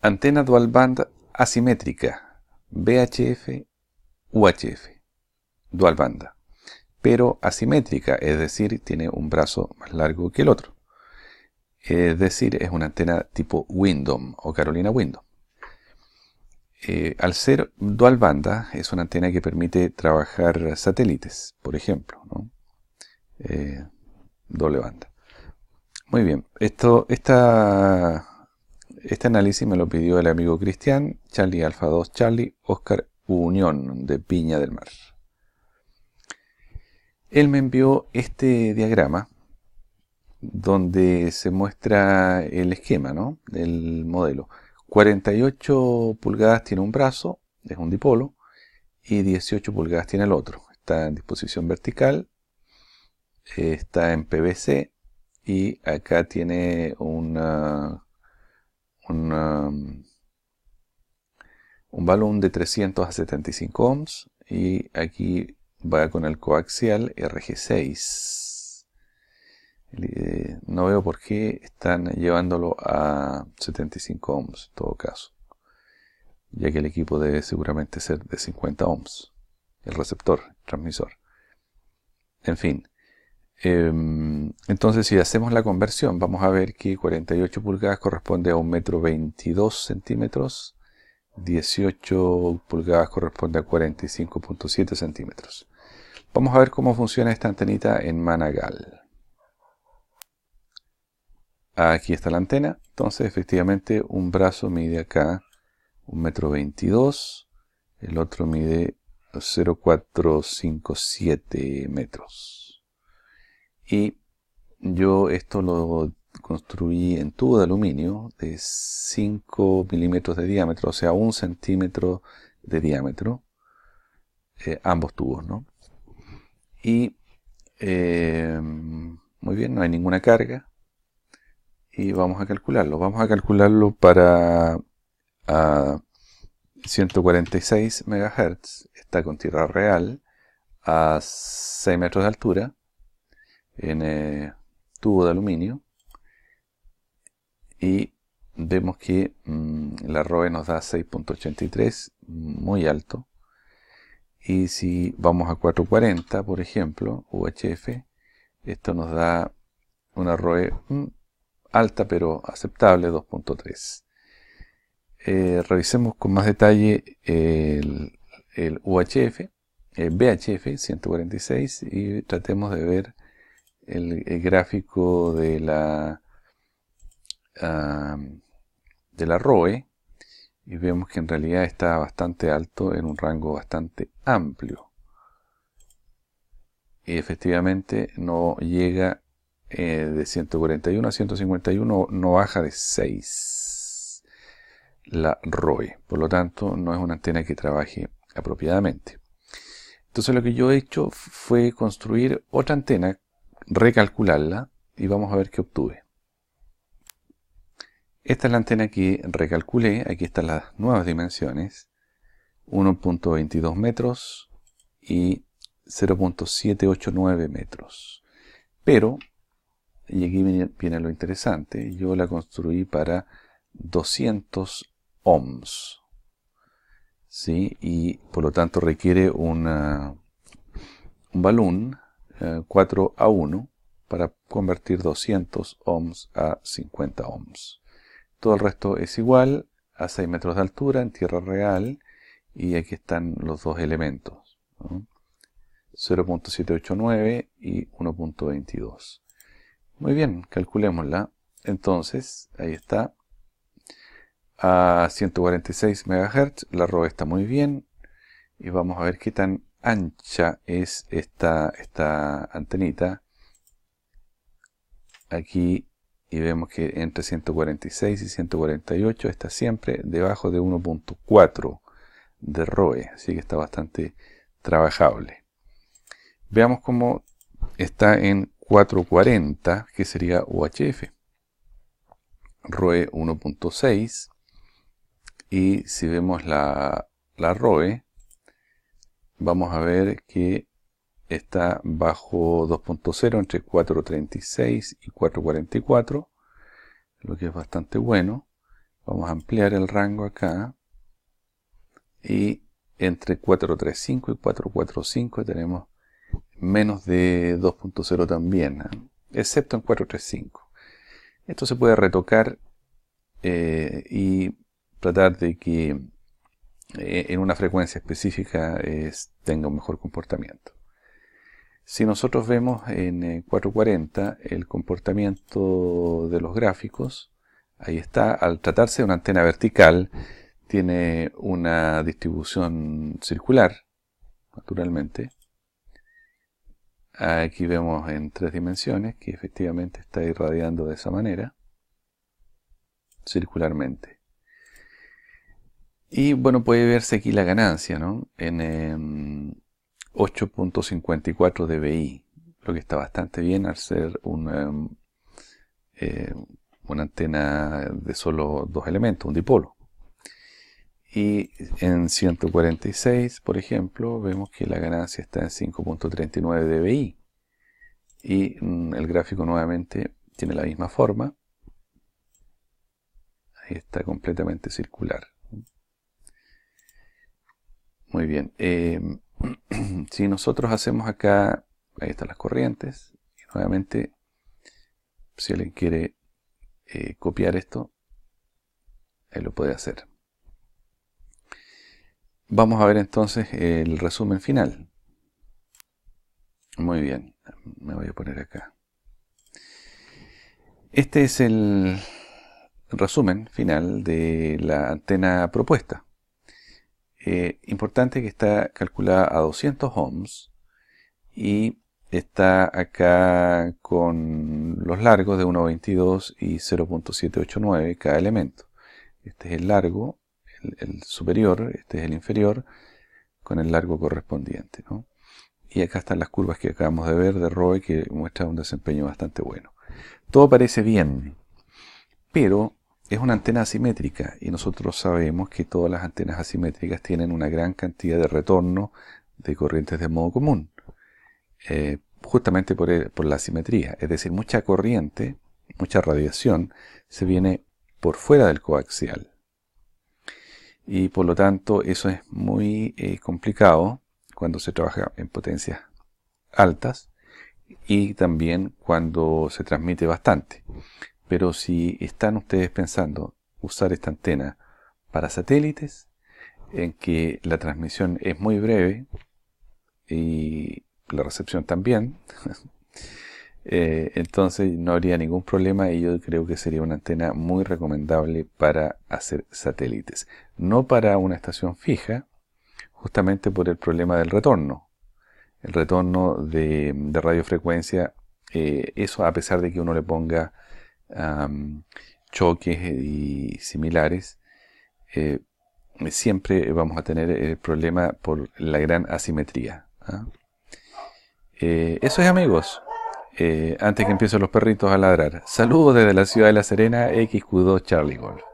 Antena dual band asimétrica, VHF, UHF, dual banda, pero asimétrica, es decir, tiene un brazo más largo que el otro. Es decir, es una antena tipo Windom o Carolina Windom. Eh, al ser dual banda, es una antena que permite trabajar satélites, por ejemplo, ¿no? Eh, doble banda. Muy bien, esto, esta este análisis me lo pidió el amigo Cristian, Charlie Alfa 2 Charlie, Oscar Unión de Piña del Mar. Él me envió este diagrama donde se muestra el esquema del modelo. 48 pulgadas tiene un brazo, es un dipolo, y 18 pulgadas tiene el otro. Está en disposición vertical, eh, está en PVC y acá tiene una un balón de 300 a 75 ohms y aquí va con el coaxial RG6. Eh, no veo por qué están llevándolo a 75 ohms en todo caso, ya que el equipo debe seguramente ser de 50 ohms, el receptor, transmisor. En fin, Em, entonces, si hacemos la conversión, vamos a ver que 48 pulgadas corresponde a 1,22 metro 22 centímetros, 18 pulgadas corresponde a 45.7 centímetros. Vamos a ver cómo funciona esta antenita en Managal. Aquí está la antena, entonces efectivamente un brazo mide acá un metro 22, el otro mide 0,457 metros. Y yo esto lo construí en tubo de aluminio de 5 milímetros de diámetro, o sea, un centímetro de diámetro, eh, ambos tubos, ¿no? Y eh, muy bien, no hay ninguna carga. Y vamos a calcularlo. Vamos a calcularlo para 146 MHz. Está con tierra real a 6 metros de altura en eh, tubo de aluminio y vemos que mm, la ROE nos da 6.83, muy alto. Y si vamos a 440, por ejemplo, UHF, esto nos da una ROE mm, alta pero aceptable, 2.3. Eh, revisemos con más detalle el, el UHF, el VHF 146 y tratemos de ver el, gráfico de la, ah, de la ROE y vemos que en realidad está bastante alto en un rango bastante amplio. Y efectivamente no llega eh, de 141 a 151, no baja de 6 la ROE. Por lo tanto, no es una antena que trabaje apropiadamente. Entonces lo que yo he hecho fue construir otra antena recalcularla y vamos a ver qué obtuve. Esta es la antena que recalculé, aquí están las nuevas dimensiones, 1.22 metros y 0.789 metros. Pero, y aquí viene, lo interesante, yo la construí para 200 ohms. ¿sí? Y por lo tanto requiere un balón 4 eh, a 1 para convertir 200 ohms a 50 ohms. Todo el resto es igual, a 6 metros de altura, en tierra real, y aquí están los dos elementos, 0.789 y 1.22. Muy bien, calculémosla. Entonces, ahí está, a 146 MHz, la roba e está muy bien, y vamos a ver qué tan ancha es esta, esta antenita. Aquí y vemos que entre 146 y 148 está siempre debajo de 1.4 de ROE, así que está bastante trabajable. Veamos cómo está en 440, que sería UHF. ROE 1.6 y si vemos la, la ROE, vamos a ver que está bajo 2.0 entre 4.36 y 4.44, lo que es bastante bueno. Vamos a ampliar el rango acá y entre 4.35 y 4.45 tenemos menos de 2.0 también, ¿eh? excepto en 4.35. Esto se puede retocar eh, y tratar de que eh, en una frecuencia específica tenga un mejor comportamiento. Si nosotros vemos en 440 eh, el comportamiento de los gráficos, ahí está, al tratarse de una antena vertical, tiene una distribución circular, naturalmente. Aquí vemos en tres dimensiones que efectivamente está irradiando de esa manera, circularmente. Y bueno, puede verse aquí la ganancia, ¿no? En 8.54 em, dBi, lo que está bastante bien al ser una, em, eh, una antena de solo dos elementos, un dipolo. Y en 146, por ejemplo, vemos que la ganancia está en 5.39 dBi. Y mm, el gráfico nuevamente tiene la misma forma. Ahí está completamente circular. Muy bien. Em, si nosotros hacemos acá, ahí están las corrientes, y nuevamente, si alguien quiere eh, copiar esto, él lo puede hacer. Vamos a ver entonces el resumen final. Muy bien, me voy a poner acá. Este es el resumen final de la antena propuesta. Eh, importante que está calculada a 200 ohms y está acá con los largos de 1.22 y 0.789 cada elemento. Este es el largo, el, superior, este es el inferior, con el largo correspondiente. Y acá están las curvas que acabamos de ver de Roe que muestra un desempeño bastante bueno. Todo parece bien, pero es una antena asimétrica y nosotros sabemos que todas las antenas asimétricas tienen una gran cantidad de retorno de corrientes de modo común, eh, justamente por, la asimetría, es decir, mucha corriente, mucha radiación se viene por fuera del coaxial y por lo tanto eso es muy eh, complicado cuando se trabaja en potencias altas y también cuando se transmite bastante. Pero si están ustedes pensando usar esta antena para satélites, en que la transmisión es muy breve y la recepción también, eh, entonces no habría ningún problema y yo creo que sería una antena muy recomendable para hacer satélites. No para una estación fija, justamente por el problema del retorno. El retorno de, radiofrecuencia, eh, eso a pesar de que uno le ponga choques eh, y similares, eh, siempre vamos a tener el eh, problema por la gran asimetría. ¿ah? eso es amigos. antes que empiecen los perritos a ladrar. Saludos desde la ciudad de La Serena, XQ2 Charlie